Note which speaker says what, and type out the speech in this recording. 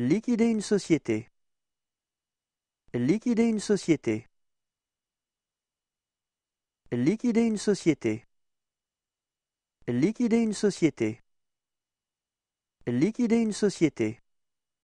Speaker 1: Liquider une société. Liquider une société. Liquider une société. Liquider une société.
Speaker 2: Liquider une société.